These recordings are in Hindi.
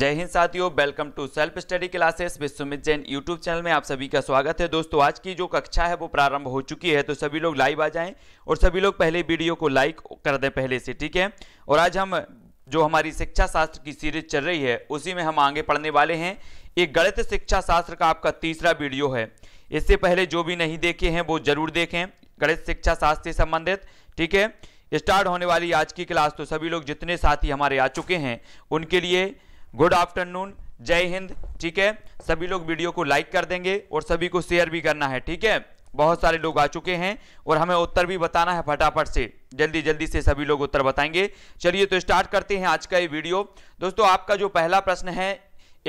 जय हिंद साथियों welcome to self study classes Vishwamit Jain YouTube channel में आप सभी का स्वागत है दोस्तों आज की जो कक्षा है वो प्रारंभ हो चुकी है तो सभी लोग लाइव आ जाएं और सभी लोग पहले वीडियो को लाइक कर दें पहले से ठीक है और आज हम जो हमारी शिक्षा शास्त्र की सीरीज चल रही है उसी में हम आगे पढ़ने वाले हैं ये गणित शिक्षा शास्त्र का आपका तीसरा वीडियो है इससे पहले जो भी नहीं देखे हैं वो जरूर देखें गणित शिक्षा शास्त्र से संबंधित ठीक है स्टार्ट होने वाली आज की क्लास तो सभी लोग जितने साथी हमारे आ चुके हैं उनके लिए गुड आफ्टरनून जय हिंद ठीक है सभी लोग वीडियो को लाइक कर देंगे और सभी को शेयर भी करना है ठीक है बहुत सारे लोग आ चुके हैं और हमें उत्तर भी बताना है फटाफट से जल्दी जल्दी से सभी लोग उत्तर बताएंगे चलिए तो स्टार्ट करते हैं आज का ये वीडियो दोस्तों आपका जो पहला प्रश्न है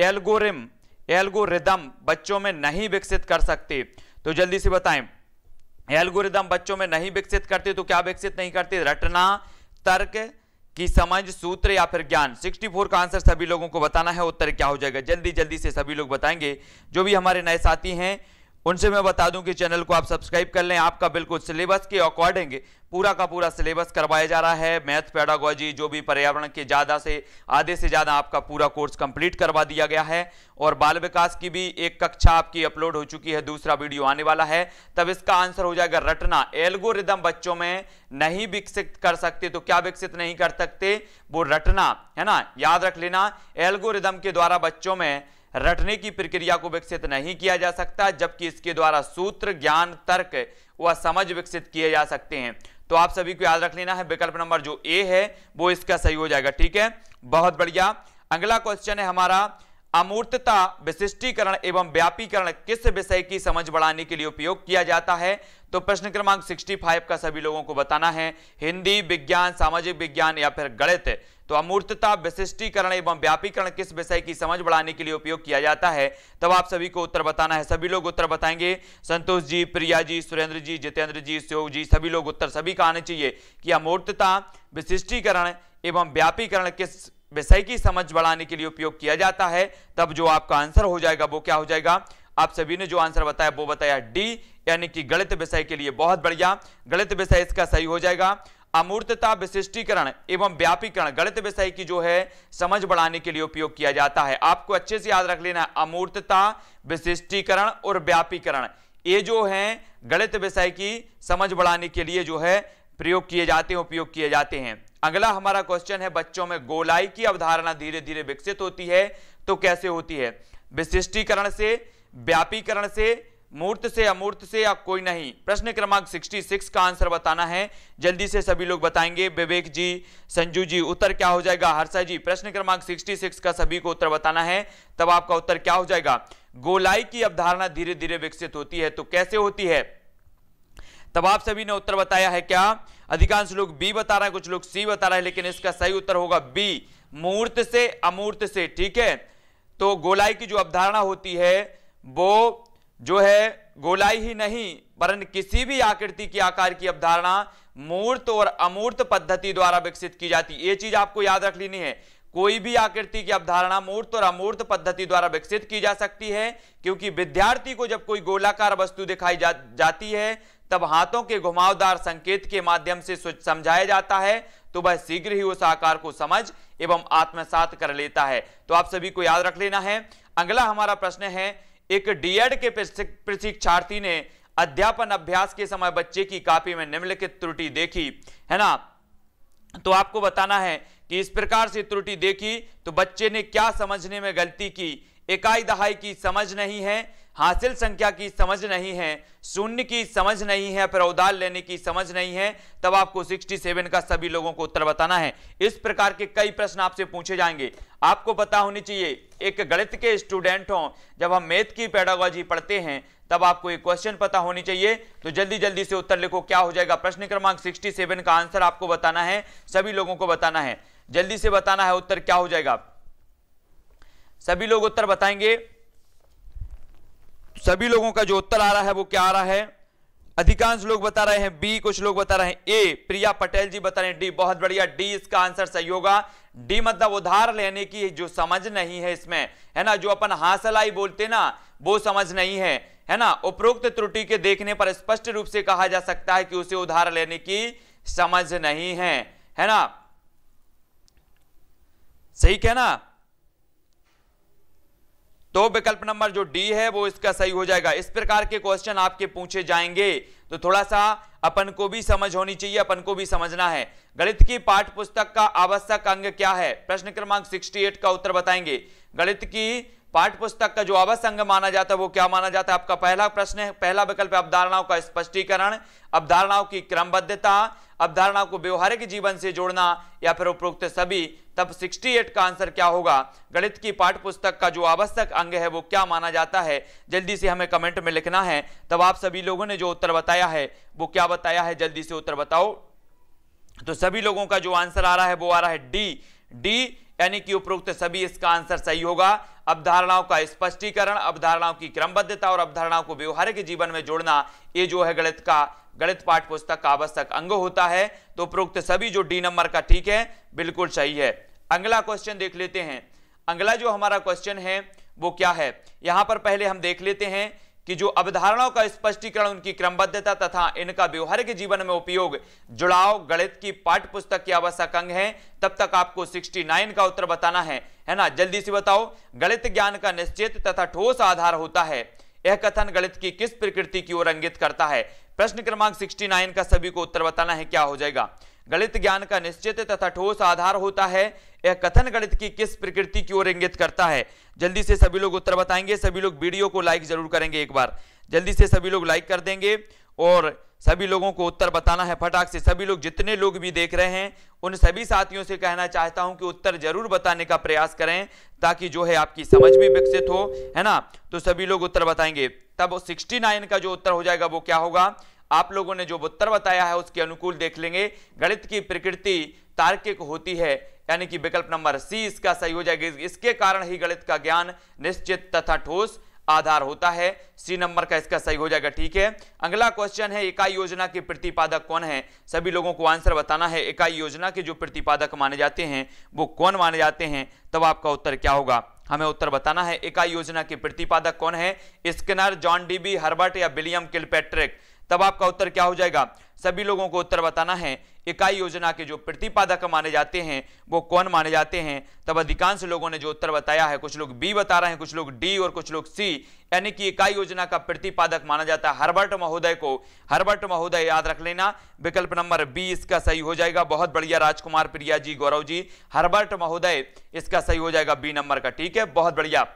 एल्गोरिम एल्गोरिदम बच्चों में नहीं विकसित कर सकते तो जल्दी से बताएं एल्गोरिदम बच्चों में नहीं विकसित करते तो क्या विकसित नहीं करते रटना तर्क कि समझ सूत्र या फिर ज्ञान 64 का आंसर सभी लोगों को बताना है उत्तर क्या हो जाएगा जल्दी जल्दी से सभी लोग बताएंगे जो भी हमारे नए साथी हैं उनसे मैं बता दूं कि चैनल को आप सब्सक्राइब कर लें आपका बिल्कुल सिलेबस के अकॉर्डिंग पूरा का पूरा सिलेबस करवाया जा रहा है मैथ पैडागोजी जो भी पर्यावरण के ज़्यादा से आधे से ज़्यादा आपका पूरा कोर्स कंप्लीट करवा दिया गया है और बाल विकास की भी एक कक्षा आपकी अपलोड हो चुकी है दूसरा वीडियो आने वाला है तब इसका आंसर हो जाएगा रटना एल्गोरिदम बच्चों में नहीं विकसित कर सकते तो क्या विकसित नहीं कर सकते वो रटना है ना याद रख लेना एल्गोरिदम के द्वारा बच्चों में रटने की प्रक्रिया को विकसित नहीं किया जा सकता जबकि इसके द्वारा सूत्र ज्ञान तर्क व समझ विकसित किए जा सकते हैं तो आप सभी को याद रख लेना है विकल्प नंबर जो ए है वो इसका सही हो जाएगा ठीक है बहुत बढ़िया अगला क्वेश्चन है हमारा अमूर्तता विशिष्टीकरण एवं व्यापीकरण किस विषय की समझ बढ़ाने के लिए उपयोग किया जाता है तो प्रश्न क्रमांक 65 का सभी लोगों को बताना है हिंदी विज्ञान सामाजिक विज्ञान या फिर गणित तो अमूर्तता विशिष्टीकरण एवं व्यापीकरण किस विषय की समझ बढ़ाने के लिए उपयोग किया जाता है तब आप सभी को उत्तर बताना है सभी लोग उत्तर बताएंगे संतोष जी प्रिया जी सुरेंद्र जी जितेंद्र जी श्योग जी सभी लोग उत्तर सभी का आना चाहिए कि अमूर्तता विशिष्टीकरण एवं व्यापीकरण किस विषय की समझ बढ़ाने के लिए उपयोग किया जाता है तब जो आपका आंसर हो जाएगा वो क्या हो जाएगा आप सभी ने जो आंसर बताया वो बताया डी यानी कि गणित विषय के लिए बहुत बढ़िया गणित विषय इसका सही हो जाएगा अमूर्तता विशिष्टीकरण एवं व्यापीकरण गणित विषय की जो है समझ बढ़ाने के लिए उपयोग किया जाता है आपको अच्छे से याद रख लेना अमूर्तता विशिष्टीकरण और व्यापीकरण ये जो है गणित विषय की समझ बढ़ाने के लिए जो है प्रयोग किए जाते हैं उपयोग किए जाते हैं अगला हमारा क्वेश्चन है बच्चों में गोलाई की अवधारणा धीरे धीरे विकसित होती है तो कैसे होती है विशिष्टीकरण से व्यापीकरण से मूर्त से अमूर्त से या कोई नहीं प्रश्न क्रमांक 66 का आंसर बताना है जल्दी से सभी लोग बताएंगे विवेक जी संजू जी उत्तर क्या हो जाएगा हर्षा जी प्रश्न क्रमांक 66 का सभी को उत्तर बताना है तब आपका उत्तर क्या हो जाएगा गोलाई की अवधारणा धीरे धीरे विकसित होती है तो कैसे होती है तब आप सभी ने उत्तर बताया है क्या अधिकांश लोग बी बता रहे हैं कुछ लोग सी बता रहे हैं लेकिन इसका सही उत्तर होगा बी मूर्त से अमूर्त से ठीक है तो गोलाई की जो अवधारणा होती है वो जो है गोलाई ही नहीं वरन किसी भी आकृति की आकार की अवधारणा मूर्त और अमूर्त पद्धति द्वारा विकसित की जाती ये चीज आपको याद रख लेनी है कोई भी आकृति की अवधारणा मूर्त और अमूर्त पद्धति द्वारा विकसित की जा सकती है क्योंकि विद्यार्थी को जब कोई गोलाकार वस्तु दिखाई जा, जाती है तब हाथों के घुमावदार संकेत के माध्यम से समझाया जाता है तो वह शीघ्र ही उस आकार को समझ एवं आत्मसात कर लेता है तो आप सभी को याद रख लेना है अगला हमारा प्रश्न है एक डीएड के प्रशिक्षार्थी ने अध्यापन अभ्यास के समय बच्चे की कापी में निम्नलिखित त्रुटि देखी है ना तो आपको बताना है कि इस प्रकार से त्रुटि देखी तो बच्चे ने क्या समझने में गलती की इकाई दहाई की समझ नहीं है हासिल संख्या की समझ नहीं है शून्य की समझ नहीं है उदार लेने की समझ नहीं है तब आपको 67 का सभी लोगों को उत्तर बताना है इस प्रकार के कई प्रश्न आपसे पूछे जाएंगे आपको पता होनी चाहिए एक गणित के स्टूडेंट हों जब हम मैथ की पैडागोजी पढ़ते हैं तब आपको एक क्वेश्चन पता होनी चाहिए तो जल्दी जल्दी से उत्तर लिखो क्या हो जाएगा प्रश्न क्रमांक सिक्सटी का आंसर आपको बताना है सभी लोगों को बताना है जल्दी से बताना है उत्तर क्या हो जाएगा सभी लोग उत्तर बताएंगे सभी लोगों का जो उत्तर आ रहा है वो क्या आ रहा है अधिकांश लोग बता रहे हैं बी कुछ लोग बता रहे हैं ए प्रिया पटेल जी बता रहे हैं डी बहुत बढ़िया डी इसका आंसर सही होगा डी मतलब उधार लेने की जो समझ नहीं है इसमें है ना जो अपन हासलाई बोलते ना वो समझ नहीं है है ना उपरोक्त त्रुटि के देखने पर स्पष्ट रूप से कहा जा सकता है कि उसे उधार लेने की समझ नहीं है है ना सही कहना तो विकल्प नंबर जो डी है वो इसका सही हो जाएगा इस प्रकार के क्वेश्चन आपके पूछे जाएंगे तो थोड़ा सा अपन को भी समझ होनी चाहिए अपन को भी समझना है गणित की पाठ्य पुस्तक का आवश्यक अंग क्या है प्रश्न क्रमांक 68 का उत्तर बताएंगे गणित की पाठ पुस्तक का जो अंग माना जाता है वो क्या माना जाता है आपका पहला प्रश्न है पहला विकल्प अवधारणाओं का स्पष्टीकरण अवधारणाओं की क्रमबद्धता अवधारणाओं को व्यवहारिक जीवन से जोड़ना या फिर उपरोक्त सभी तब 68 का आंसर क्या होगा गणित की पाठ पुस्तक का जो आवश्यक अंग है वो क्या माना जाता है जल्दी से हमें कमेंट में लिखना है तब आप सभी लोगों ने जो उत्तर बताया है वो क्या बताया है जल्दी से उत्तर बताओ तो सभी लोगों का जो आंसर आ रहा है वो आ रहा है डी डी यानी कि उपरोक्त सभी इसका आंसर सही होगा अवधारणाओं का स्पष्टीकरण अवधारणाओं की क्रमबद्धता और अवधारणाओं को व्यवहारिक जीवन में जोड़ना ये जो है गणित का गणित पाठ पुस्तक का आवश्यक अंग होता है तो उपरोक्त सभी जो डी नंबर का ठीक है बिल्कुल सही है अगला क्वेश्चन देख लेते हैं अगला जो हमारा क्वेश्चन है वो क्या है यहां पर पहले हम देख लेते हैं कि जो अवधारणाओं का स्पष्टीकरण उनकी क्रमबद्धता तथा इनका व्यवहारिक जीवन में उपयोग जुड़ाव गणित की पाठ्य पुस्तक की आवश्यक अंग है तब तक आपको 69 का उत्तर बताना है है ना जल्दी से बताओ गणित ज्ञान का निश्चित तथा ठोस आधार होता है यह कथन गणित की किस प्रकृति की ओर अंगित करता है प्रश्न क्रमांक नाइन का सभी को उत्तर बताना है क्या हो जाएगा गणित ज्ञान का निश्चित तथा ठोस आधार होता है यह कथन गणित की किस प्रकृति की ओर इंगित करता है जल्दी से सभी लोग उत्तर बताएंगे सभी लोग वीडियो को लाइक जरूर करेंगे एक बार जल्दी से सभी लोग लाइक कर देंगे और सभी लोगों को उत्तर बताना है फटाक से सभी लोग जितने लोग भी देख रहे हैं उन सभी साथियों से कहना चाहता हूं कि उत्तर जरूर बताने का प्रयास करें ताकि जो है आपकी समझ भी विकसित हो है ना तो सभी लोग उत्तर बताएंगे तब 69 का जो उत्तर हो जाएगा वो क्या होगा आप लोगों ने जो उत्तर बताया है उसके अनुकूल देख लेंगे गणित की प्रकृति तार्किक होती है यानी कि विकल्प नंबर सी इसका सही हो जाएगा इसके कारण ही गणित का ज्ञान निश्चित तथा ठोस आधार होता है सी नंबर का इसका सही हो जाएगा ठीक है अगला क्वेश्चन है इकाई योजना के प्रतिपादक कौन है सभी लोगों को आंसर बताना है इकाई योजना के जो प्रतिपादक माने जाते हैं वो कौन माने जाते हैं तब आपका उत्तर क्या होगा हमें उत्तर बताना है इकाई योजना के प्रतिपादक कौन है स्किनर जॉन डीबी हर्बर्ट या विलियम किलपैट्रिक तब आपका उत्तर क्या हो जाएगा सभी लोगों को उत्तर बताना है इकाई योजना के जो प्रतिपादक माने जाते हैं वो कौन माने जाते हैं तब अधिकांश लोगों ने जो उत्तर बताया है कुछ लोग बी बता रहे हैं कुछ लोग डी और कुछ लोग सी यानी कि इकाई योजना का प्रतिपादक माना जाता है हर्बर्ट महोदय को हर्बर्ट महोदय याद रख लेना विकल्प नंबर बी इसका सही हो जाएगा बहुत बढ़िया राजकुमार प्रिया जी गौरव जी हर्बर्ट महोदय इसका सही हो जाएगा बी नंबर का ठीक है बहुत बढ़िया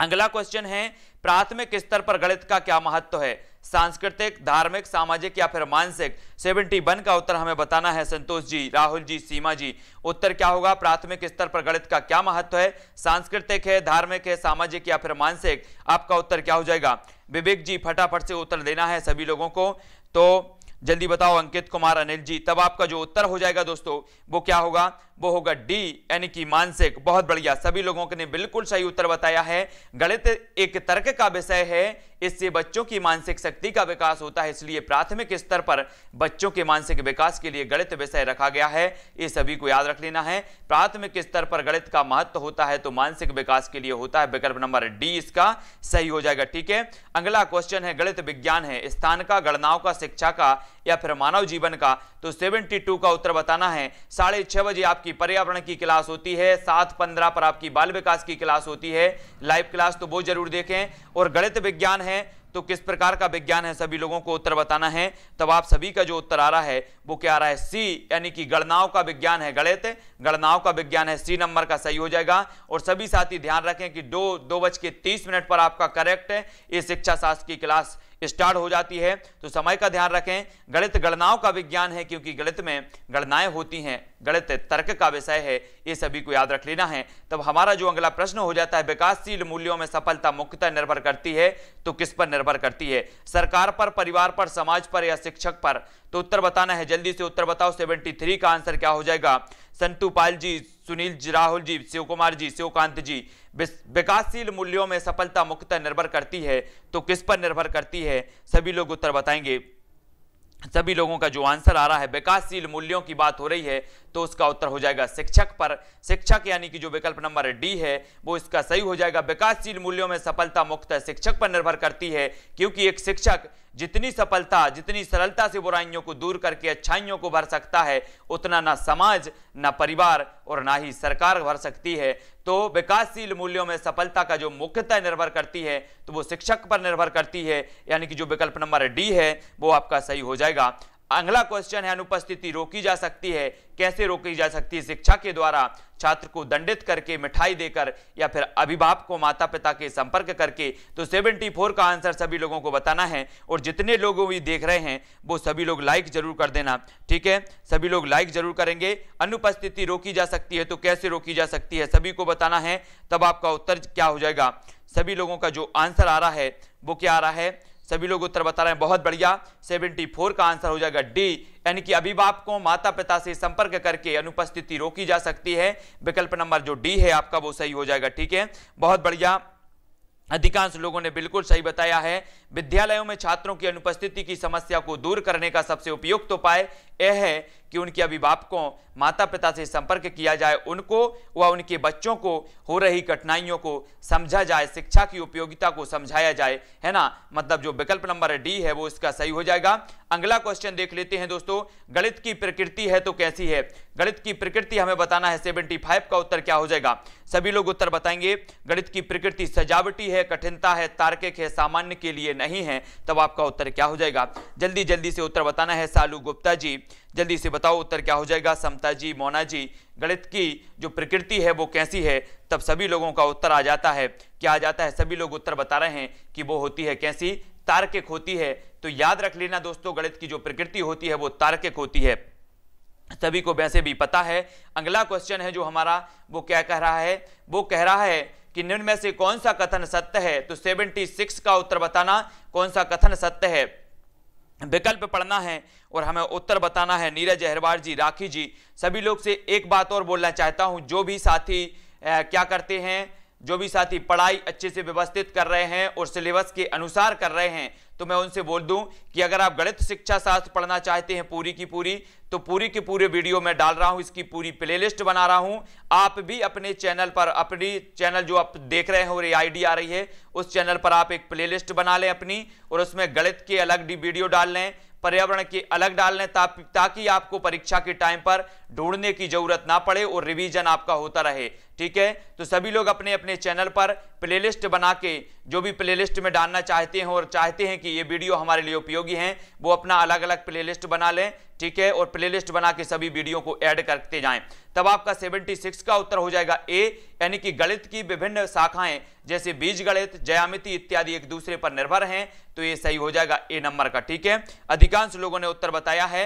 अगला क्वेश्चन है प्राथमिक स्तर पर गणित का क्या महत्व है सांस्कृतिक धार्मिक सामाजिक या फिर मानसिक 71 का उत्तर हमें बताना है संतोष जी राहुल जी सीमा जी उत्तर क्या होगा प्राथमिक स्तर पर गणित का क्या महत्व है सांस्कृतिक है धार्मिक है सामाजिक या फिर मानसिक आपका उत्तर क्या हो जाएगा विवेक जी फटाफट से उत्तर देना है सभी लोगों को तो जल्दी बताओ अंकित कुमार अनिल जी तब आपका जो उत्तर हो जाएगा दोस्तों वो क्या होगा वो होगा डी यानी कि मानसिक बहुत बढ़िया सभी लोगों ने बिल्कुल सही उत्तर बताया है गणित एक तर्क का विषय है इससे बच्चों की मानसिक शक्ति का विकास होता है इसलिए प्राथमिक स्तर पर बच्चों के मानसिक विकास के लिए गणित विषय रखा गया है ये सभी को याद रख लेना है प्राथमिक स्तर पर गणित का महत्व होता है तो मानसिक विकास के लिए होता है विकल्प नंबर डी इसका सही हो जाएगा ठीक है अगला क्वेश्चन है गणित विज्ञान है स्थान का गणनाओं का शिक्षा का या फिर मानव जीवन का तो सेवेंटी का उत्तर बताना है साढ़े छह बजे आपकी आपकी पर्यावरण की क्लास होती है सात पंद्रह पर आपकी बाल विकास की क्लास होती है लाइव क्लास तो वो जरूर देखें और गणित विज्ञान है तो किस प्रकार का विज्ञान है सभी लोगों को उत्तर बताना है तब आप सभी का जो उत्तर आ रहा है वो क्या आ रहा है सी यानी कि गणनाओं का विज्ञान है गणित गणनाओं का विज्ञान है सी नंबर का सही हो जाएगा और सभी साथी ध्यान रखें कि दो दो बज के तीस मिनट पर आपका करेक्ट है ये शिक्षा शास्त्र की क्लास स्टार्ट हो जाती है तो समय का ध्यान रखें गणित गणनाओं का विज्ञान है क्योंकि गणित में गणनाएं होती हैं गणित तर्क का विषय है ये सभी को याद रख लेना है तब हमारा जो अगला प्रश्न हो जाता है विकासशील मूल्यों में सफलता मुख्यतः निर्भर करती है तो किस पर निर्भर करती है सरकार पर परिवार पर समाज पर या शिक्षक पर तो उत्तर बताना है जल्दी से उत्तर बताओ थ्री का आंसर क्या हो जाएगा संतू पाल जी सुनील जी राहुल जी शिव कुमार जी शिवकांत जी विकासशील मूल्यों में सफलता मुख्यतः निर्भर करती है तो किस पर निर्भर करती है सभी लोग उत्तर बताएंगे सभी लोगों का जो आंसर आ रहा है विकासशील मूल्यों की बात हो रही है तो उसका उत्तर हो जाएगा शिक्षक पर शिक्षक यानी कि जो विकल्प नंबर डी है वो इसका सही हो जाएगा विकासशील मूल्यों में सफलता मुख्यतः शिक्षक पर निर्भर करती है क्योंकि एक शिक्षक जितनी सफलता जितनी सरलता से बुराइयों को दूर करके अच्छाइयों को भर सकता है उतना ना समाज ना परिवार और ना ही सरकार भर सकती है तो विकासशील मूल्यों में सफलता का जो मुख्यतः निर्भर करती है तो वो शिक्षक पर निर्भर करती है यानी कि जो विकल्प नंबर डी है वो आपका सही हो जाएगा अगला क्वेश्चन है अनुपस्थिति रोकी जा सकती है कैसे रोकी जा सकती है शिक्षा के द्वारा छात्र को दंडित करके मिठाई देकर या फिर अभिभावक को माता पिता के संपर्क करके तो 74 का आंसर सभी लोगों को बताना है और जितने लोग भी देख रहे हैं वो सभी लोग लाइक जरूर कर देना ठीक है सभी लोग लाइक जरूर करेंगे अनुपस्थिति रोकी जा सकती है तो कैसे रोकी जा सकती है सभी को बताना है तब आपका उत्तर क्या हो जाएगा सभी लोगों का जो आंसर आ रहा है वो क्या आ रहा है सभी लोग उत्तर बता रहे हैं बहुत बढ़िया 74 का आंसर हो जाएगा डी यानी कि अभिभावकों माता पिता से संपर्क करके अनुपस्थिति रोकी जा सकती है विकल्प नंबर जो डी है आपका वो सही हो जाएगा ठीक है बहुत बढ़िया अधिकांश लोगों ने बिल्कुल सही बताया है विद्यालयों में छात्रों की अनुपस्थिति की समस्या को दूर करने का सबसे उपयुक्त उपाय यह है कि उनके अभिभावकों माता पिता से संपर्क किया जाए उनको व उनके बच्चों को हो रही कठिनाइयों को समझा जाए शिक्षा की उपयोगिता को समझाया जाए है ना मतलब जो विकल्प नंबर डी है वो इसका सही हो जाएगा अगला क्वेश्चन देख लेते हैं दोस्तों गणित की प्रकृति है तो कैसी है गणित की प्रकृति हमें बताना है सेवेंटी फाइव का उत्तर क्या हो जाएगा सभी लोग उत्तर बताएंगे गणित की प्रकृति सजावटी है कठिनता है तार्किक है सामान्य के लिए नहीं है तब आपका उत्तर क्या हो जाएगा जल्दी जल्दी से उत्तर बताना है सालू गुप्ता जी जल्दी से बताओ उत्तर क्या हो जाएगा समता जी मोना जी गणित की जो प्रकृति है वो कैसी है तब सभी लोगों का उत्तर आ जाता है क्या आ जाता है सभी लोग उत्तर बता रहे हैं कि वो होती है कैसी तार्किक होती है तो याद रख लेना दोस्तों गणित की जो प्रकृति होती है वो तार्किक होती है सभी को वैसे भी पता है अगला क्वेश्चन है जो हमारा वो क्या कह रहा है वो कह रहा है कि निम्न में से कौन सा कथन सत्य है तो 76 का उत्तर बताना कौन सा कथन सत्य है विकल्प पढ़ना है और हमें उत्तर बताना है नीरज अहरवार जी राखी जी सभी लोग से एक बात और बोलना चाहता हूँ जो भी साथी क्या करते हैं जो भी साथी पढ़ाई अच्छे से व्यवस्थित कर रहे हैं और सिलेबस के अनुसार कर रहे हैं तो मैं उनसे बोल दूं कि अगर आप गणित शिक्षा शास्त्र पढ़ना चाहते हैं पूरी की पूरी तो पूरी की पूरे वीडियो में डाल रहा हूं इसकी पूरी प्लेलिस्ट बना रहा हूं आप भी अपने चैनल पर अपनी चैनल जो आप देख रहे हैं और ये आईडी आ रही है उस चैनल पर आप एक प्ले बना लें अपनी और उसमें गणित के अलग वीडियो डाल लें पर्यावरण के अलग डाल लें ताकि आपको परीक्षा के टाइम पर ढूंढने की जरूरत ना पड़े और रिविजन आपका होता रहे ठीक है तो सभी लोग अपने अपने चैनल पर प्लेलिस्ट बना के जो भी प्लेलिस्ट में डालना चाहते हैं और चाहते हैं कि ये वीडियो हमारे लिए उपयोगी हैं वो अपना अलग अलग प्लेलिस्ट बना लें ठीक है और प्लेलिस्ट बना के सभी वीडियो को ऐड करते जाएं तब आपका 76 का उत्तर हो जाएगा ए यानी कि गणित की विभिन्न शाखाएं जैसे बीज गणित जयामिति इत्यादि एक दूसरे पर निर्भर हैं तो ये सही हो जाएगा ए नंबर का ठीक है अधिकांश लोगों ने उत्तर बताया है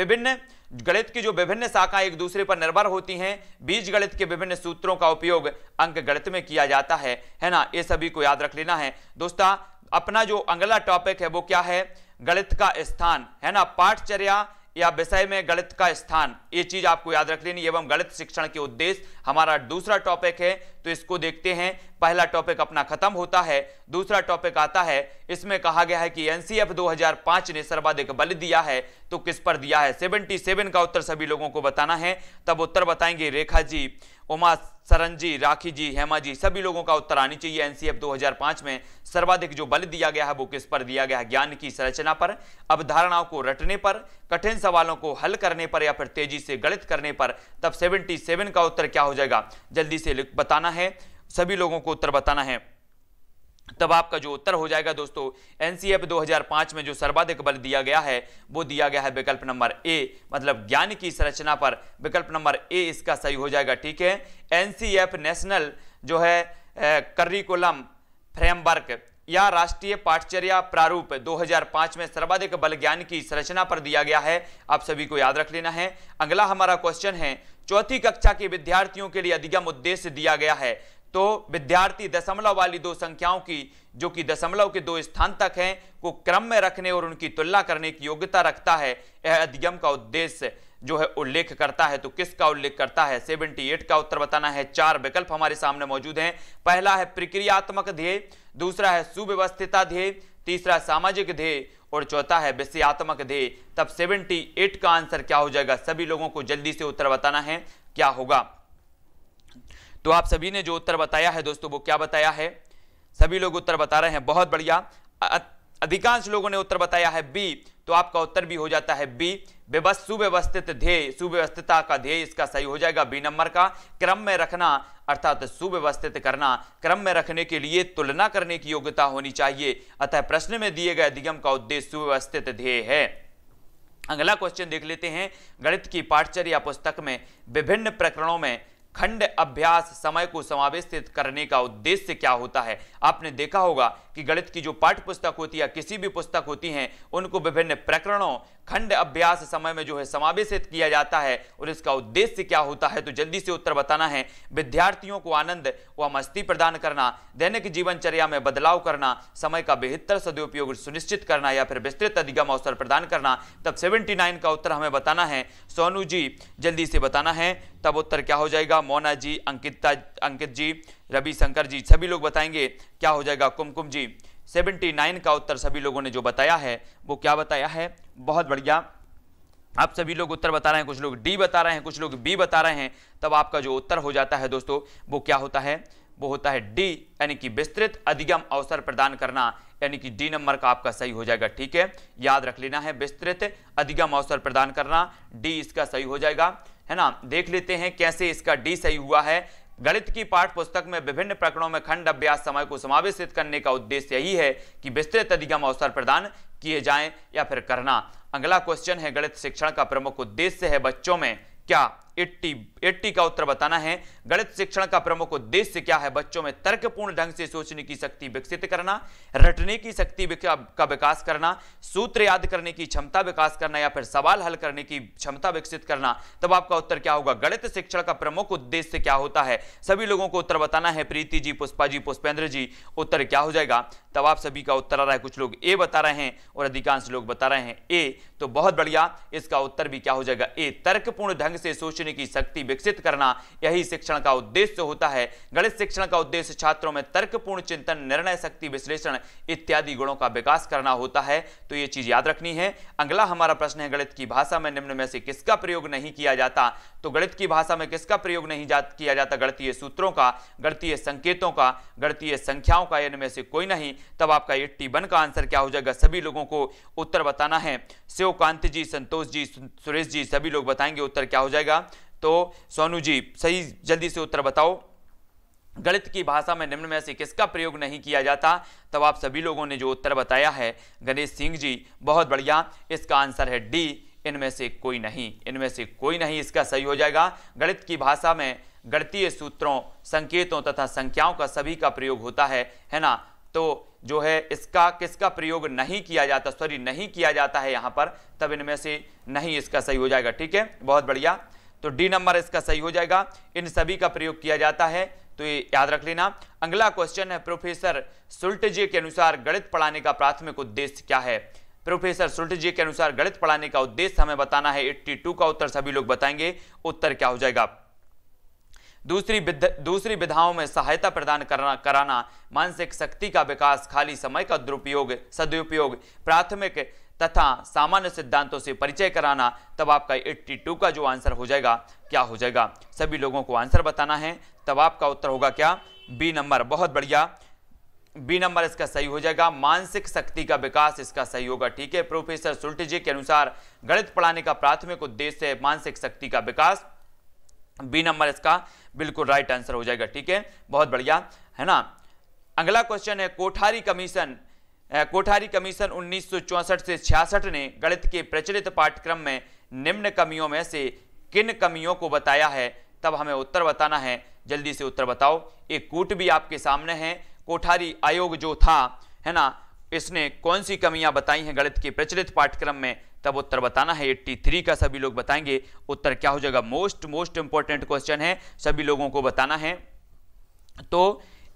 विभिन्न गणित की जो विभिन्न शाखाएं एक दूसरे पर निर्भर होती हैं बीज गणित के विभिन्न सूत्रों का उपयोग अंक गणित में किया जाता है है ना ये सभी को याद रख लेना है दोस्तों अपना जो अगला टॉपिक है वो क्या है गणित का स्थान है ना पाठचर्या या विषय में गणित का स्थान ये चीज आपको याद रख लेनी एवं गणित शिक्षण के उद्देश्य हमारा दूसरा टॉपिक है तो इसको देखते हैं पहला टॉपिक अपना खत्म होता है दूसरा टॉपिक आता है इसमें कहा गया है कि एनसीएफ 2005 ने सर्वाधिक बल दिया है तो किस पर दिया है 77 का उत्तर सभी लोगों को बताना है तब उत्तर बताएंगे रेखा जी उमा सरन जी राखी जी हेमा जी सभी लोगों का उत्तर आनी चाहिए एनसीएफ 2005 में सर्वाधिक जो बल दिया गया है वो किस पर दिया गया है ज्ञान की संरचना पर अवधारणाओं को रटने पर कठिन सवालों को हल करने पर या फिर तेजी से गणित करने पर तब 77 का उत्तर क्या हो जाएगा जल्दी से बताना है सभी लोगों को उत्तर बताना है तब आपका जो उत्तर हो जाएगा दोस्तों एनसीएफ 2005 में जो सर्वाधिक बल दिया गया है वो दिया गया है विकल्प नंबर ए मतलब ज्ञान की संरचना पर विकल्प नंबर ए इसका सही हो जाएगा ठीक है एनसीएफ नेशनल जो है करिकुलम फ्रेमवर्क या राष्ट्रीय पाठचर्या प्रारूप 2005 में सर्वाधिक बल ज्ञान की संरचना पर दिया गया है आप सभी को याद रख लेना है अगला हमारा क्वेश्चन है चौथी कक्षा के विद्यार्थियों के लिए अधिगम उद्देश्य दिया गया है तो विद्यार्थी दशमलव वाली दो संख्याओं की जो कि दशमलव के दो स्थान तक हैं को क्रम में रखने और उनकी तुलना करने की योग्यता रखता है यह अधिगम का उद्देश्य जो है उल्लेख करता है तो किसका उल्लेख करता है 78 का उत्तर बताना है चार विकल्प हमारे सामने मौजूद हैं पहला है प्रक्रियात्मक ध्येय दूसरा है सुव्यवस्थिता ध्येय तीसरा सामाजिक ध्येय और चौथा है विषयात्मक ध्येय तब 78 का आंसर क्या हो जाएगा सभी लोगों को जल्दी से उत्तर बताना है क्या होगा तो आप सभी ने जो उत्तर बताया है दोस्तों वो क्या बताया है सभी लोग उत्तर बता रहे हैं बहुत बढ़िया अधिकांश लोगों ने उत्तर बताया है बी तो आपका उत्तर भी हो जाता है बी सुव्यवस्थित ध्येय सुव्यवस्थिता का ध्येय इसका सही हो जाएगा बी नंबर का क्रम में रखना अर्थात सुव्यवस्थित करना क्रम में रखने के लिए तुलना करने की योग्यता होनी चाहिए अतः प्रश्न में दिए गए अधिगम का उद्देश्य सुव्यवस्थित ध्येय है अगला क्वेश्चन देख लेते हैं गणित की पाठचर्या पुस्तक में विभिन्न प्रकरणों में खंड अभ्यास समय को समावेशित करने का उद्देश्य क्या होता है आपने देखा होगा कि गणित की जो पाठ्य पुस्तक होती है किसी भी पुस्तक होती हैं उनको विभिन्न प्रकरणों खंड अभ्यास समय में जो है समावेशित किया जाता है और इसका उद्देश्य क्या होता है तो जल्दी से उत्तर बताना है विद्यार्थियों को आनंद व मस्ती प्रदान करना दैनिक जीवनचर्या में बदलाव करना समय का बेहतर सदुपयोग सुनिश्चित करना या फिर विस्तृत अधिगम अवसर प्रदान करना तब 79 का उत्तर हमें बताना है सोनू जी जल्दी से बताना है तब उत्तर क्या हो जाएगा मोना जी अंकिता अंकित जी रवि शंकर जी सभी लोग बताएंगे क्या हो जाएगा कुमकुम जी 79 का उत्तर सभी लोगों ने जो बताया है वो क्या बताया है बहुत बढ़िया आप सभी लोग उत्तर बता रहे हैं कुछ लोग डी बता रहे हैं कुछ लोग बी बता रहे हैं तब आपका जो उत्तर हो जाता है दोस्तों वो क्या होता है वो होता है डी यानी कि विस्तृत अधिगम अवसर प्रदान करना यानी कि डी नंबर का आपका सही हो जाएगा ठीक है याद रख लेना है विस्तृत अधिगम अवसर प्रदान करना डी इसका सही हो जाएगा है ना देख लेते हैं कैसे इसका डी सही हुआ है गणित की पाठ पुस्तक में विभिन्न प्रकरणों में खंड अभ्यास समय को समावेशित करने का उद्देश्य यही है कि विस्तृत अधिगम अवसर प्रदान किए जाएं या फिर करना अगला क्वेश्चन है गणित शिक्षण का प्रमुख उद्देश्य है बच्चों में क्या इट्टी 80 का उत्तर बताना है गणित शिक्षण का प्रमुख उद्देश्य क्या है बच्चों में तर्कपूर्ण ढंग से सोचने की शक्ति विकसित करना रटने की शक्ति का विकास करना सूत्र याद करने की क्षमता विकास करना या फिर सवाल हल करने की क्षमता विकसित करना तब आपका उत्तर क्या होगा गणित शिक्षण का प्रमुख उद्देश्य क्या होता है सभी लोगों को उत्तर बताना है प्रीति जी पुष्पा जी पुष्पेंद्र जी उत्तर क्या हो जाएगा तब आप सभी का उत्तर आ रहा है कुछ लोग ए बता रहे हैं और अधिकांश लोग बता रहे हैं ए तो बहुत बढ़िया इसका उत्तर भी क्या हो जाएगा ए तर्कपूर्ण ढंग से सोचने की शक्ति विकसित करना यही शिक्षण का उद्देश्य होता है गणित शिक्षण का उद्देश्य छात्रों में तर्कपूर्ण चिंतन निर्णय शक्ति विश्लेषण इत्यादि गुणों का विकास करना होता है तो ये चीज याद रखनी है अगला हमारा प्रश्न है गणित की भाषा में निम्न में से किसका प्रयोग नहीं किया जाता तो गणित की भाषा में किसका प्रयोग नहीं जा, किया जाता गणतीय सूत्रों का गणतीय संकेतों का गणतीय संख्याओं का इनमें से कोई नहीं तब आपका एट्टी वन का आंसर क्या हो जाएगा सभी लोगों को उत्तर बताना है शिवकांत जी संतोष जी सुरेश जी सभी लोग बताएंगे उत्तर क्या हो जाएगा तो सोनू जी सही जल्दी से उत्तर बताओ गणित की भाषा में निम्न में से किसका प्रयोग नहीं किया जाता तब आप सभी लोगों ने जो उत्तर बताया है गणेश सिंह जी बहुत बढ़िया इसका आंसर है डी इनमें से कोई नहीं इनमें से कोई नहीं इसका सही हो जाएगा गणित की भाषा में गणितीय सूत्रों संकेतों तथा संख्याओं का सभी का प्रयोग होता है है ना तो जो है इसका किसका प्रयोग नहीं किया जाता सॉरी नहीं किया जाता है यहाँ पर तब इनमें से नहीं इसका सही हो जाएगा ठीक है बहुत बढ़िया तो डी नंबर इसका सही हो जाएगा इन सभी का प्रयोग किया जाता है तो ये याद रख लेना अगला क्वेश्चन है प्रोफेसर सुल्ट जी के अनुसार गणित पढ़ाने का प्राथमिक उद्देश्य क्या है प्रोफेसर सुल्ट जी के अनुसार गणित पढ़ाने का उद्देश्य हमें बताना है एट्टी का उत्तर सभी लोग बताएंगे उत्तर क्या हो जाएगा दूसरी विध दूसरी विधाओं में सहायता प्रदान करना कराना मानसिक शक्ति का विकास खाली समय का दुरुपयोग सदुपयोग प्राथमिक तथा सामान्य सिद्धांतों से परिचय कराना तब आपका 82 का जो आंसर हो जाएगा क्या हो जाएगा सभी लोगों को आंसर बताना है तब आपका उत्तर होगा क्या बी नंबर बहुत बढ़िया बी नंबर इसका सही हो जाएगा मानसिक शक्ति का विकास इसका सही होगा ठीक है प्रोफेसर सुल्टी जी के अनुसार गणित पढ़ाने का प्राथमिक उद्देश्य है मानसिक शक्ति का विकास बी नंबर इसका बिल्कुल राइट आंसर हो जाएगा ठीक है बहुत बढ़िया है ना अगला क्वेश्चन है कोठारी कमीशन कोठारी कमीशन उन्नीस से छियासठ ने गणित के प्रचलित पाठ्यक्रम में निम्न कमियों में से किन कमियों को बताया है तब हमें उत्तर बताना है जल्दी से उत्तर बताओ एक कूट भी आपके सामने है कोठारी आयोग जो था है ना इसने कौन सी कमियां बताई हैं गणित के प्रचलित पाठ्यक्रम में तब उत्तर बताना है 83 का सभी लोग बताएंगे उत्तर क्या हो जाएगा मोस्ट मोस्ट इंपॉर्टेंट क्वेश्चन है सभी लोगों को बताना है तो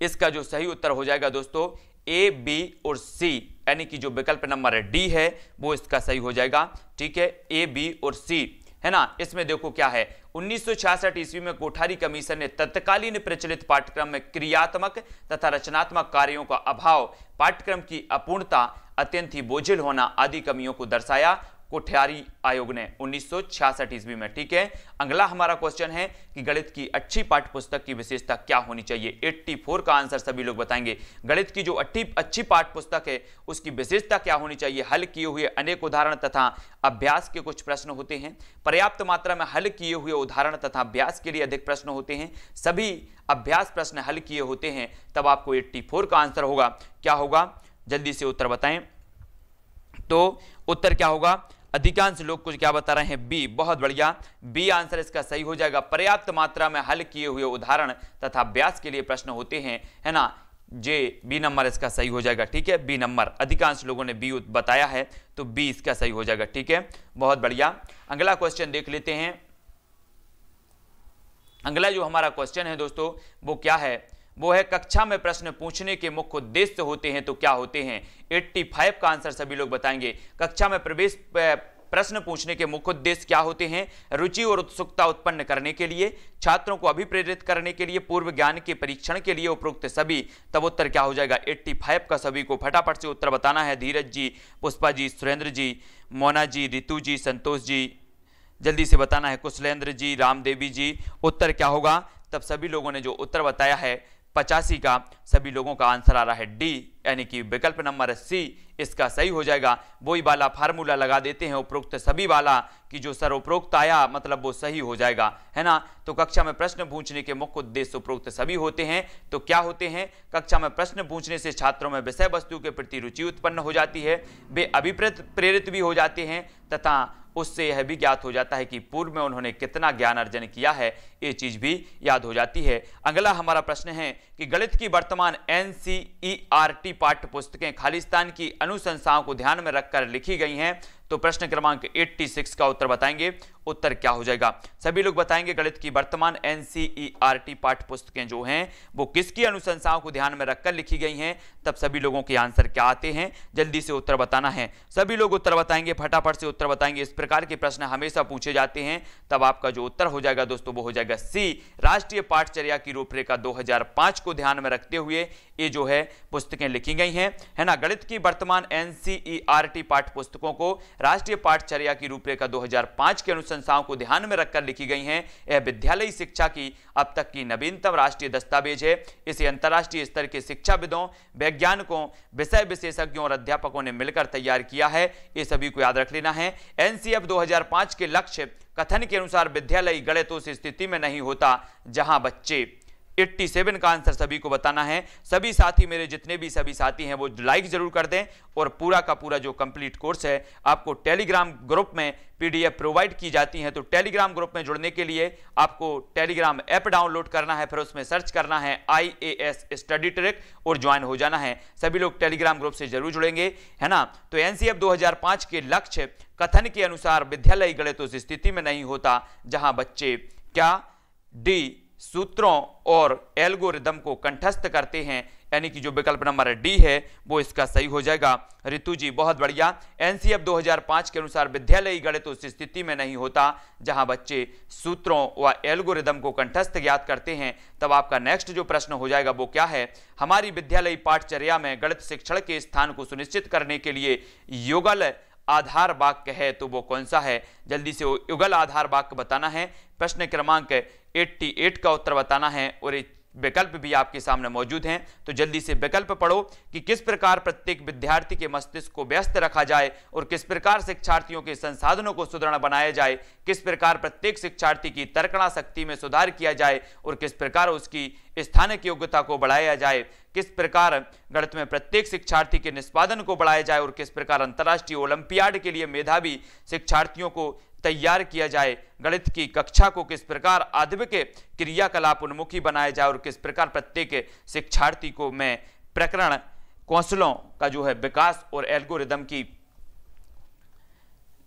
इसका जो सही उत्तर हो जाएगा दोस्तों ए बी और सी यानी कि जो विकल्प नंबर है डी है वो इसका सही हो जाएगा ठीक है ए बी और सी है ना इसमें देखो क्या है 1966 ईस्वी में कोठारी कमीशन ने तत्कालीन प्रचलित पाठ्यक्रम में क्रियात्मक तथा रचनात्मक कार्यों का अभाव पाठ्यक्रम की अपूर्णता अत्यंत ही बोझिल होना आदि कमियों को दर्शाया कोठियारी आयोग ने उन्नीस सौ ईस्वी में ठीक है अगला हमारा क्वेश्चन है कि गणित की अच्छी पाठ्य पुस्तक की विशेषता क्या होनी चाहिए 84 का आंसर सभी लोग बताएंगे गणित की जो अच्छी पाठ्य पुस्तक है उसकी विशेषता क्या होनी चाहिए हल किए हुए अनेक उदाहरण तथा अभ्यास के कुछ प्रश्न होते हैं पर्याप्त मात्रा में हल किए हुए उदाहरण तथा अभ्यास के लिए अधिक प्रश्न होते हैं सभी अभ्यास प्रश्न हल किए होते हैं तब आपको एट्टी का आंसर होगा क्या होगा जल्दी से उत्तर बताएं तो उत्तर क्या होगा अधिकांश लोग कुछ क्या बता रहे हैं बी बहुत बढ़िया बी आंसर इसका सही हो जाएगा पर्याप्त मात्रा में हल किए हुए उदाहरण तथा अभ्यास के लिए प्रश्न होते हैं है ना जे बी नंबर इसका सही हो जाएगा ठीक है बी नंबर अधिकांश लोगों ने बी बताया है तो बी इसका सही हो जाएगा ठीक है बहुत बढ़िया अगला क्वेश्चन देख लेते हैं अगला जो हमारा क्वेश्चन है दोस्तों वो क्या है वो है कक्षा में प्रश्न पूछने के मुख्य उद्देश्य होते हैं तो क्या होते हैं 85 का आंसर सभी लोग बताएंगे कक्षा में प्रवेश प्रश्न पूछने के मुख्य उद्देश्य क्या होते हैं रुचि और उत्सुकता उत्पन्न करने के लिए छात्रों को अभिप्रेरित करने के लिए पूर्व ज्ञान के परीक्षण के लिए उपरोक्त सभी तब उत्तर क्या हो जाएगा 85 का सभी को फटाफट से उत्तर बताना है धीरज जी पुष्पा जी सुरेंद्र जी मोना जी रितु जी संतोष जी जल्दी से बताना है कुशलेंद्र जी रामदेवी जी उत्तर क्या होगा तब सभी लोगों ने जो उत्तर बताया है पचासी का सभी लोगों का आंसर आ रहा है डी यानी कि विकल्प नंबर सी इसका सही हो जाएगा वही वाला फार्मूला लगा देते हैं उपरोक्त सभी वाला कि जो सर उपरोक्त आया मतलब वो सही हो जाएगा है ना तो कक्षा में प्रश्न पूछने के मुख्य उद्देश्य उपरोक्त सभी होते हैं तो क्या होते हैं कक्षा में प्रश्न पूछने से छात्रों में विषय वस्तु के प्रति रुचि उत्पन्न हो जाती है वे अभिप्रेत प्रेरित भी हो जाते हैं तथा उससे यह भी ज्ञात हो जाता है कि पूर्व में उन्होंने कितना ज्ञान अर्जन किया है ये चीज़ भी याद हो जाती है अगला हमारा प्रश्न है कि गणित की वर्तमान N C E e R T पाठ्य पुस्तकें खालिस्तान की अनुशंसाओं को ध्यान में रखकर लिखी गई हैं तो प्रश्न क्रमांक 86 का उत्तर बताएंगे उत्तर क्या हो जाएगा सभी लोग बताएंगे गणित की वर्तमान एनसीईआरटी e पाठ्य पुस्तकें जो हैं वो किसकी अनुशंसाओं को ध्यान में रखकर लिखी गई हैं तब सभी लोगों के आंसर क्या आते हैं जल्दी से उत्तर बताना है सभी लोग उत्तर बताएंगे फटाफट से उत्तर बताएंगे इस प्रकार के प्रश्न हमेशा पूछे जाते हैं तब आपका जो उत्तर हो जाएगा दोस्तों वो हो जाएगा सी राष्ट्रीय पाठचर्या की रूपरेखा दो को ध्यान में रखते हुए ये जो है पुस्तकें लिखी गई हैं है ना गणित की वर्तमान एनसीईआरटी e पाठ पुस्तकों को राष्ट्रीय पाठचर्या की रूपरेखा 2005 की अनुशंसाओं को ध्यान में रखकर लिखी गई हैं यह विद्यालयी शिक्षा की अब तक की नवीनतम राष्ट्रीय दस्तावेज है इसे अंतर्राष्ट्रीय स्तर के शिक्षाविदों वैज्ञानिकों विषय विशेषज्ञों और अध्यापकों ने मिलकर तैयार किया है ये सभी को याद रख लेना है हजार 2005 के लक्ष्य कथन के अनुसार विद्यालय गणित उस स्थिति में नहीं होता जहां बच्चे 87 का आंसर सभी को बताना है सभी साथी मेरे जितने भी सभी साथी हैं वो लाइक जरूर कर दें और पूरा का पूरा जो कंप्लीट कोर्स है आपको टेलीग्राम ग्रुप में पीडीएफ प्रोवाइड की जाती है तो टेलीग्राम ग्रुप में जुड़ने के लिए आपको टेलीग्राम ऐप डाउनलोड करना है फिर उसमें सर्च करना है आई स्टडी ट्रिक और ज्वाइन हो जाना है सभी लोग टेलीग्राम ग्रुप से जरूर जुड़ेंगे है ना तो एन सी के लक्ष्य कथन के अनुसार विद्यालय गणित उस स्थिति में नहीं होता जहाँ बच्चे क्या डी सूत्रों और एल्गोरिदम को कंठस्थ करते हैं यानी कि जो विकल्प नंबर डी है वो इसका सही हो जाएगा ऋतु जी बहुत बढ़िया एनसीएफ 2005 के अनुसार विद्यालय गणित उस स्थिति में नहीं होता जहां बच्चे सूत्रों व एल्गोरिदम को कंठस्थ ज्ञात करते हैं तब आपका नेक्स्ट जो प्रश्न हो जाएगा वो क्या है हमारी विद्यालयी पाठचर्या में गणित शिक्षण के स्थान को सुनिश्चित करने के लिए योगालय आधार वाक्य है तो वो कौन सा है जल्दी से वो युगल आधार वाक्य बताना है प्रश्न क्रमांक 88 का उत्तर बताना है और ये विकल्प भी आपके सामने मौजूद हैं तो जल्दी से विकल्प पढ़ो कि किस प्रकार प्रत्येक विद्यार्थी के मस्तिष्क को व्यस्त रखा जाए और किस प्रकार शिक्षार्थियों के संसाधनों को सुदृढ़ बनाया जाए किस प्रकार प्रत्येक शिक्षार्थी की तर्कणा शक्ति में सुधार किया जाए और किस प्रकार उसकी स्थानिक योग्यता को बढ़ाया जाए किस प्रकार गणित में प्रत्येक शिक्षार्थी के निष्पादन को बढ़ाया जाए और किस प्रकार अंतर्राष्ट्रीय ओलंपियाड के लिए मेधावी शिक्षार्थियों को तैयार किया जाए गणित की कक्षा को किस प्रकार आदि के क्रियाकलाप उन्मुखी बनाया जाए और किस प्रकार प्रत्येक शिक्षार्थी को मैं प्रकरण कौशलों का जो है विकास और एल्गोरिदम की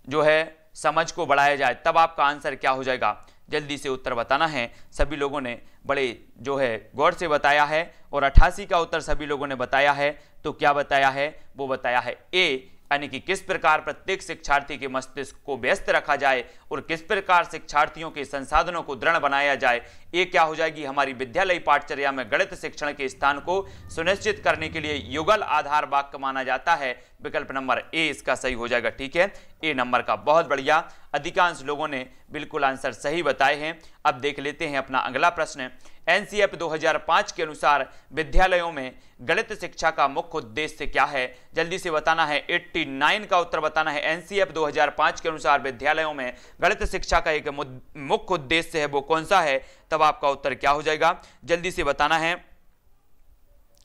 जो है समझ को बढ़ाया जाए तब आपका आंसर क्या हो जाएगा जल्दी से उत्तर बताना है सभी लोगों ने बड़े जो है गौर से बताया है और अट्ठासी का उत्तर सभी लोगों ने बताया है तो क्या बताया है वो बताया है ए यानी कि किस प्रकार प्रत्येक शिक्षार्थी के मस्तिष्क को व्यस्त रखा जाए और किस प्रकार शिक्षार्थियों के संसाधनों को दृढ़ बनाया जाए ये क्या हो जाएगी हमारी विद्यालय पाठचर्या में गणित शिक्षण के स्थान को सुनिश्चित करने के लिए युगल आधार वाक्य माना जाता है विकल्प नंबर ए इसका सही हो जाएगा ठीक है ए नंबर का बहुत बढ़िया अधिकांश लोगों ने बिल्कुल आंसर सही बताए हैं अब देख लेते हैं अपना अगला प्रश्न एनसीएफ 2005 के अनुसार विद्यालयों में गणित शिक्षा का मुख्य उद्देश्य क्या है जल्दी से बताना है 89 का उत्तर बताना है एनसीएफ 2005 के अनुसार विद्यालयों में गणित शिक्षा का एक मुख्य उद्देश्य है वो कौन सा है तब आपका उत्तर क्या हो जाएगा जल्दी से बताना है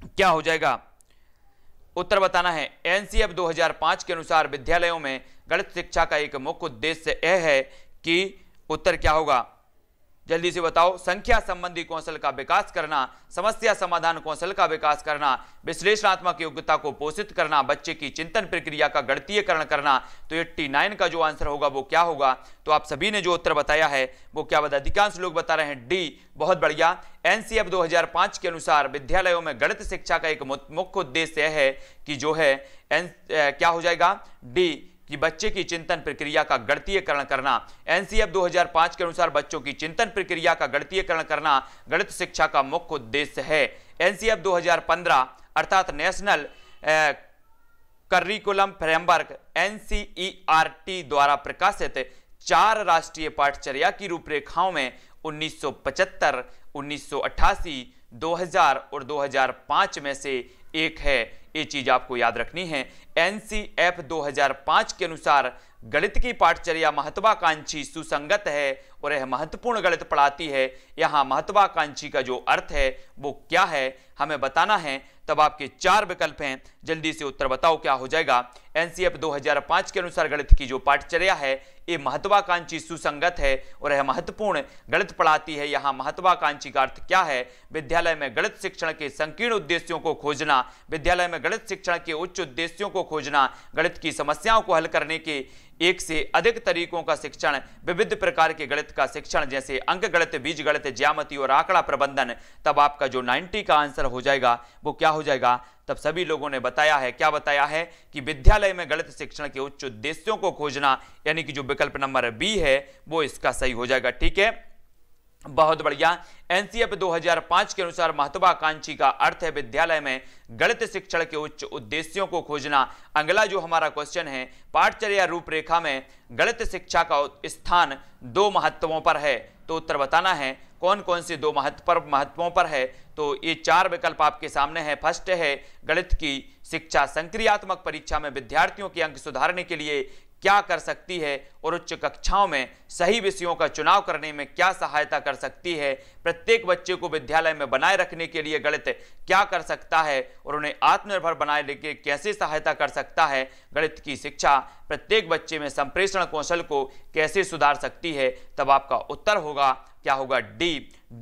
क्या हो जाएगा उत्तर बताना है एनसीएफ 2005 के अनुसार विद्यालयों में गणित शिक्षा का एक मुख्य उद्देश्य यह है कि उत्तर क्या होगा जल्दी से बताओ संख्या संबंधी कौशल का विकास करना समस्या समाधान कौशल का विकास करना विश्लेषणात्मक योग्यता को पोषित करना बच्चे की चिंतन प्रक्रिया का गणतीयकरण करना तो एट्टी नाइन का जो आंसर होगा वो क्या होगा तो आप सभी ने जो उत्तर बताया है वो क्या बता अधिकांश लोग बता रहे हैं डी बहुत बढ़िया एनसीएफ 2005 के अनुसार विद्यालयों में गणित शिक्षा का एक मुख्य उद्देश्य है कि जो है एन क्या हो जाएगा डी कि बच्चे की चिंतन प्रक्रिया का गणतीयकरण करना एनसीएफ 2005 के अनुसार बच्चों की चिंतन प्रक्रिया का गणतीयकरण करना गणित शिक्षा का मुख्य उद्देश्य है एनसीएफ 2015 अर्थात नेशनल करिकुलम फ्रेमवर्क एनसीईआरटी द्वारा प्रकाशित चार राष्ट्रीय पाठचर्या की रूपरेखाओं में उन्नीस सौ 2000 और 2005 में से एक है ये चीज़ आपको याद रखनी है एन सी एफ दो के अनुसार गणित की पाठचर्या महत्वाकांक्षी सुसंगत है और यह महत्वपूर्ण गणित पढ़ाती है यहाँ महत्वाकांक्षी का जो अर्थ है वो क्या है हमें बताना है तब आपके चार विकल्प हैं जल्दी से उत्तर बताओ क्या हो जाएगा एनसीएफ 2005 के अनुसार गणित की जो पाठचर्या है ये महत्वाकांक्षी सुसंगत है और यह महत्वपूर्ण गणित पढ़ाती है यहाँ महत्वाकांक्षी का अर्थ क्या है विद्यालय में गणित शिक्षण के संकीर्ण उद्देश्यों को खोजना विद्यालय में गणित शिक्षण के उच्च उद्देश्यों को खोजना गणित की समस्याओं को हल करने के एक से अधिक तरीकों का शिक्षण विविध प्रकार के गणित का शिक्षण जैसे अंक गणित बीज गणित ज्यामति और आंकड़ा प्रबंधन तब आपका जो 90 का आंसर हो जाएगा वो क्या हो जाएगा तब सभी लोगों ने बताया है क्या बताया है कि विद्यालय में गणित शिक्षण के उच्च उद्देश्यों को खोजना यानी कि जो विकल्प नंबर बी है वो इसका सही हो जाएगा ठीक है बहुत बढ़िया एनसीएफ 2005 के अनुसार महत्वाकांक्षी का अर्थ है विद्यालय में गणित शिक्षण के उच्च उद्देश्यों को खोजना अगला जो हमारा क्वेश्चन है पाठचर्या रूपरेखा में गणित शिक्षा का स्थान दो महत्वों पर है तो उत्तर बताना है कौन कौन से दो महत्व पर महत्वों पर है तो ये चार विकल्प आपके सामने हैं फर्स्ट है गणित की शिक्षा संक्रियात्मक परीक्षा में विद्यार्थियों के अंक सुधारने के लिए क्या कर सकती है और उच्च कक्षाओं में सही विषयों का चुनाव करने में क्या सहायता कर सकती है प्रत्येक बच्चे को विद्यालय में बनाए रखने के लिए गणित क्या कर सकता है और उन्हें आत्मनिर्भर बनाए लेके कैसे सहायता कर सकता है गणित की शिक्षा प्रत्येक बच्चे में संप्रेषण कौशल को कैसे सुधार सकती है तब आपका उत्तर होगा क्या होगा डी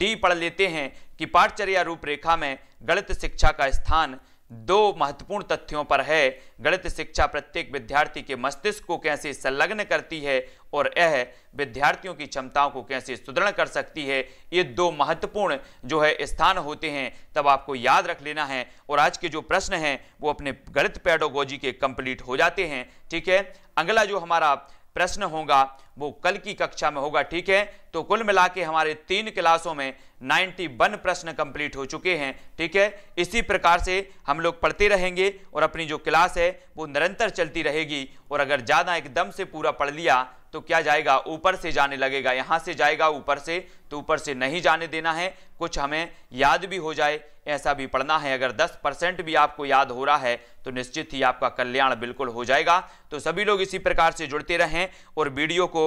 डी पढ़ लेते हैं कि पाठचर्या रूपरेखा में गणित शिक्षा का स्थान दो महत्वपूर्ण तथ्यों पर है गणित शिक्षा प्रत्येक विद्यार्थी के मस्तिष्क को कैसे संलग्न करती है और यह विद्यार्थियों की क्षमताओं को कैसे सुदृढ़ कर सकती है ये दो महत्वपूर्ण जो है स्थान होते हैं तब आपको याद रख लेना है और आज के जो प्रश्न हैं वो अपने गणित पैडोगोजी के कंप्लीट हो जाते हैं ठीक है अगला जो हमारा प्रश्न होगा वो कल की कक्षा में होगा ठीक है तो कुल मिला के हमारे तीन क्लासों में 91 प्रश्न कंप्लीट हो चुके हैं ठीक है इसी प्रकार से हम लोग पढ़ते रहेंगे और अपनी जो क्लास है वो निरंतर चलती रहेगी और अगर ज़्यादा एकदम से पूरा पढ़ लिया तो क्या जाएगा ऊपर से जाने लगेगा यहाँ से जाएगा ऊपर से तो ऊपर से नहीं जाने देना है कुछ हमें याद भी हो जाए ऐसा भी पढ़ना है अगर 10 परसेंट भी आपको याद हो रहा है तो निश्चित ही आपका कल्याण बिल्कुल हो जाएगा तो सभी लोग इसी प्रकार से जुड़ते रहें और वीडियो को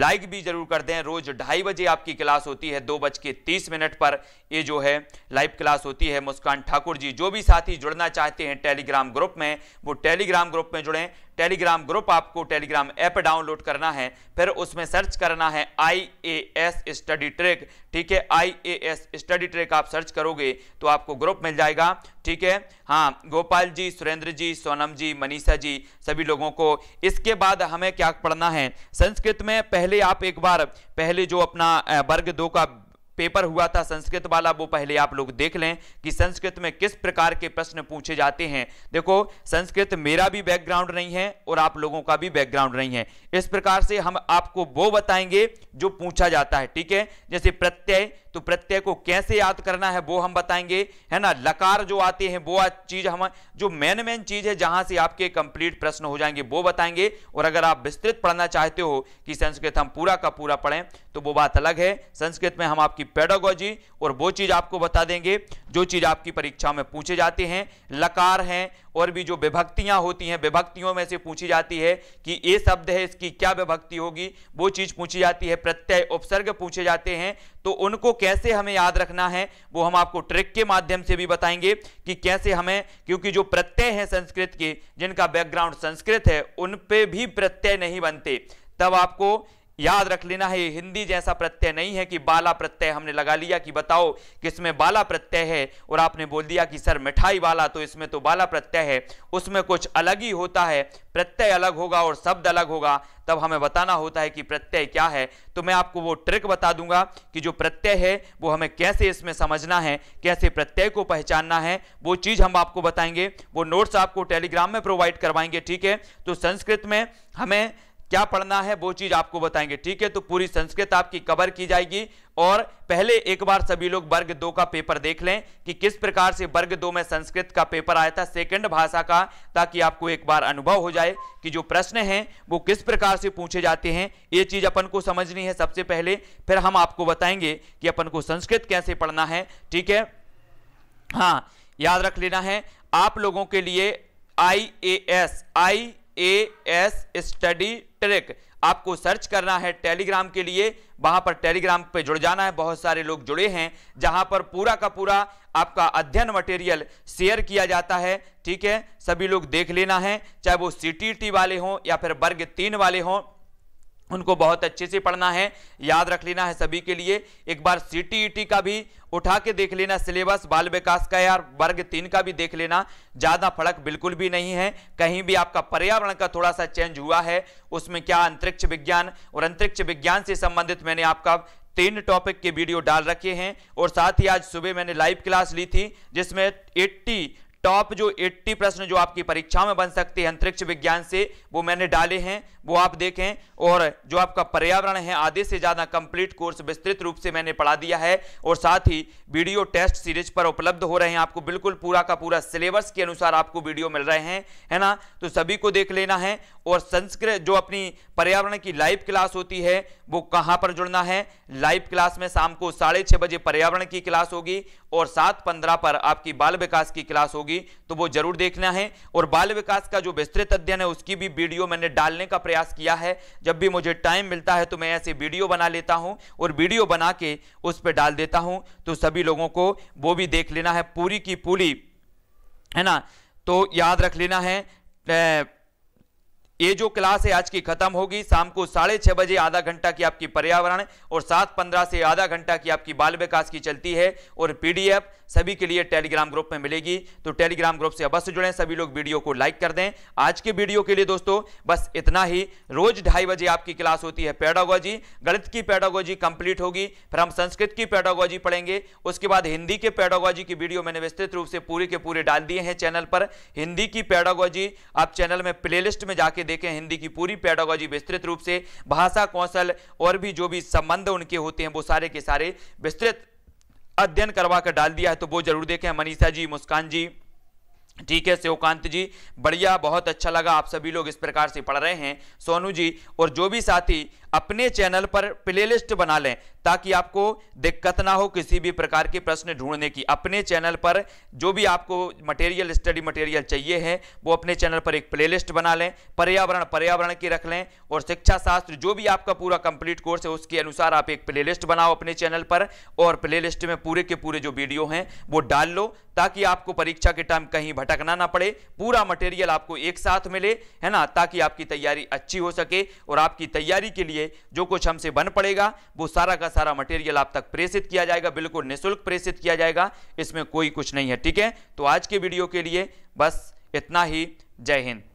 लाइक भी जरूर कर दें रोज ढाई बजे आपकी क्लास होती है दो बज के तीस मिनट पर ये जो है लाइव क्लास होती है मुस्कान ठाकुर जी जो भी साथी जुड़ना चाहते हैं टेलीग्राम ग्रुप में वो टेलीग्राम ग्रुप में जुड़ें टेलीग्राम ग्रुप आपको टेलीग्राम ऐप डाउनलोड करना है फिर उसमें सर्च करना है I A S study trick ठीक है I A S study trick आप सर्च करोगे तो आपको ग्रुप मिल जाएगा ठीक है हाँ गोपाल जी सुरेंद्र जी सोनम जी मनीषा जी सभी लोगों को इसके बाद हमें क्या पढ़ना है संस्कृत में पहले आप एक बार पहले जो अपना वर्ग दो का पेपर हुआ था संस्कृत वाला वो पहले आप लोग देख लें कि संस्कृत में किस प्रकार के प्रश्न पूछे जाते हैं देखो संस्कृत मेरा भी बैकग्राउंड नहीं है और आप लोगों का भी बैकग्राउंड नहीं है इस प्रकार से हम आपको वो बताएंगे जो पूछा जाता है ठीक है जैसे प्रत्यय तो प्रत्यय को कैसे याद करना है वो हम बताएंगे है ना लकार जो आते हैं वो चीज हम जो मेन मेन चीज है जहां से आपके कंप्लीट प्रश्न हो जाएंगे वो बताएंगे और अगर आप विस्तृत पढ़ना चाहते हो कि संस्कृत हम पूरा का पूरा पढ़ें तो वो बात अलग है संस्कृत में हम आपकी आपकी पेडोगोजी और वो चीज़ आपको बता देंगे जो चीज़ आपकी परीक्षा में पूछे जाते हैं लकार हैं और भी जो विभक्तियां होती हैं विभक्तियों में से पूछी जाती है कि ये शब्द है इसकी क्या विभक्ति होगी वो चीज़ पूछी जाती है प्रत्यय उपसर्ग पूछे जाते हैं तो उनको कैसे हमें याद रखना है वो हम आपको ट्रिक के माध्यम से भी बताएंगे कि कैसे हमें क्योंकि जो प्रत्यय हैं संस्कृत के जिनका बैकग्राउंड संस्कृत है उन पे भी प्रत्यय नहीं बनते तब आपको याद रख लेना है हिंदी जैसा प्रत्यय नहीं है कि बाला प्रत्यय हमने लगा लिया कि बताओ कि इसमें बाला प्रत्यय है और आपने बोल दिया कि सर मिठाई वाला तो इसमें तो बाला प्रत्यय है उसमें कुछ अलग ही होता है प्रत्यय अलग होगा और शब्द अलग होगा तब हमें बताना होता है कि प्रत्यय क्या है तो मैं आपको वो ट्रिक बता दूंगा कि जो प्रत्यय है वो हमें कैसे इसमें समझना है कैसे प्रत्यय को पहचानना है वो चीज़ हम आपको बताएंगे वो नोट्स आपको टेलीग्राम में प्रोवाइड करवाएंगे ठीक है तो संस्कृत में हमें क्या पढ़ना है वो चीज आपको बताएंगे ठीक है तो पूरी संस्कृत आपकी कवर की जाएगी और पहले एक बार सभी लोग वर्ग दो का पेपर देख लें कि किस प्रकार से वर्ग दो में संस्कृत का पेपर आया था सेकंड भाषा का ताकि आपको एक बार अनुभव हो जाए कि जो प्रश्न हैं वो किस प्रकार से पूछे जाते हैं ये चीज अपन को समझनी है सबसे पहले फिर हम आपको बताएंगे कि अपन को संस्कृत कैसे पढ़ना है ठीक है हाँ याद रख लेना है आप लोगों के लिए I A S I A S study trick आपको सर्च करना है टेलीग्राम के लिए वहां पर टेलीग्राम पे जुड़ जाना है बहुत सारे लोग जुड़े हैं जहां पर पूरा का पूरा आपका अध्ययन मटेरियल शेयर किया जाता है ठीक है सभी लोग देख लेना है चाहे वो सी वाले हों या फिर वर्ग तीन वाले हों उनको बहुत अच्छे से पढ़ना है याद रख लेना है सभी के लिए एक बार सी टी का भी उठा के देख लेना सिलेबस बाल विकास का यार वर्ग तीन का भी देख लेना ज़्यादा फर्क बिल्कुल भी नहीं है कहीं भी आपका पर्यावरण का थोड़ा सा चेंज हुआ है उसमें क्या अंतरिक्ष विज्ञान और अंतरिक्ष विज्ञान से संबंधित मैंने आपका तीन टॉपिक के वीडियो डाल रखे हैं और साथ ही आज सुबह मैंने लाइव क्लास ली थी जिसमें एट्टी टॉप जो 80 प्रश्न जो आपकी परीक्षा में बन सकते हैं अंतरिक्ष विज्ञान से वो मैंने डाले हैं वो आप देखें और जो आपका पर्यावरण है आधे से ज़्यादा कंप्लीट कोर्स विस्तृत रूप से मैंने पढ़ा दिया है और साथ ही वीडियो टेस्ट सीरीज पर उपलब्ध हो रहे हैं आपको बिल्कुल पूरा का पूरा सिलेबस के अनुसार आपको वीडियो मिल रहे हैं है ना तो सभी को देख लेना है और संस्कृत जो अपनी पर्यावरण की लाइव क्लास होती है वो कहाँ पर जुड़ना है लाइव क्लास में शाम को साढ़े बजे पर्यावरण की क्लास होगी और सात पंद्रह पर आपकी बाल विकास की क्लास होगी तो वो जरूर देखना है और बाल विकास का जो विस्तृत अध्ययन है उसकी भी वीडियो मैंने डालने का प्रयास किया है जब भी मुझे टाइम मिलता है तो मैं ऐसे वीडियो बना लेता हूँ और वीडियो बना के उस पर डाल देता हूँ तो सभी लोगों को वो भी देख लेना है पूरी की पूरी है ना तो याद रख लेना है ये जो क्लास है आज की खत्म होगी शाम को साढ़े छह बजे आधा घंटा की आपकी पर्यावरण और सात पंद्रह से आधा घंटा की आपकी बाल विकास की चलती है और पीडीएफ सभी के लिए टेलीग्राम ग्रुप में मिलेगी तो टेलीग्राम ग्रुप से अवश्य जुड़ें सभी लोग वीडियो को लाइक कर दें आज के वीडियो के लिए दोस्तों बस इतना ही रोज ढाई बजे आपकी क्लास होती है पैडागोजी गणित की पैडागोजी कंप्लीट होगी फिर हम संस्कृत की पैडागोजी पढ़ेंगे उसके बाद हिंदी के पैडागोजी की वीडियो मैंने विस्तृत रूप से पूरे के पूरे डाल दिए हैं चैनल पर हिंदी की पैडागोजी आप चैनल में प्ले में जाके देखें हिंदी की पूरी पैडागोजी विस्तृत रूप से भाषा कौशल और भी जो भी संबंध उनके होते हैं वो सारे के सारे विस्तृत अध्ययन करवा कर डाल दिया है तो वो जरूर देखें मनीषा जी मुस्कान जी ठीक है शिवकांत जी बढ़िया बहुत अच्छा लगा आप सभी लोग इस प्रकार से पढ़ रहे हैं सोनू जी और जो भी साथी अपने चैनल पर प्लेलिस्ट बना लें ताकि आपको दिक्कत ना हो किसी भी प्रकार के प्रश्न ढूंढने की अपने चैनल पर जो भी आपको मटेरियल स्टडी मटेरियल चाहिए है वो अपने चैनल पर एक प्लेलिस्ट बना लें पर्यावरण पर्यावरण की रख लें और शिक्षा शास्त्र जो भी आपका पूरा कंप्लीट कोर्स है उसके अनुसार आप एक प्लेलिस्ट बनाओ अपने चैनल पर और प्लेलिस्ट में पूरे के पूरे जो वीडियो हैं वो डाल लो ताकि आपको परीक्षा के टाइम कहीं भटकना ना पड़े पूरा मटेरियल आपको एक साथ मिले है ना ताकि आपकी तैयारी अच्छी हो सके और आपकी तैयारी के लिए लिए जो कुछ हमसे बन पड़ेगा वो सारा का सारा मटेरियल आप तक प्रेषित किया जाएगा बिल्कुल निःशुल्क प्रेषित किया जाएगा इसमें कोई कुछ नहीं है ठीक है तो आज के वीडियो के लिए बस इतना ही जय हिंद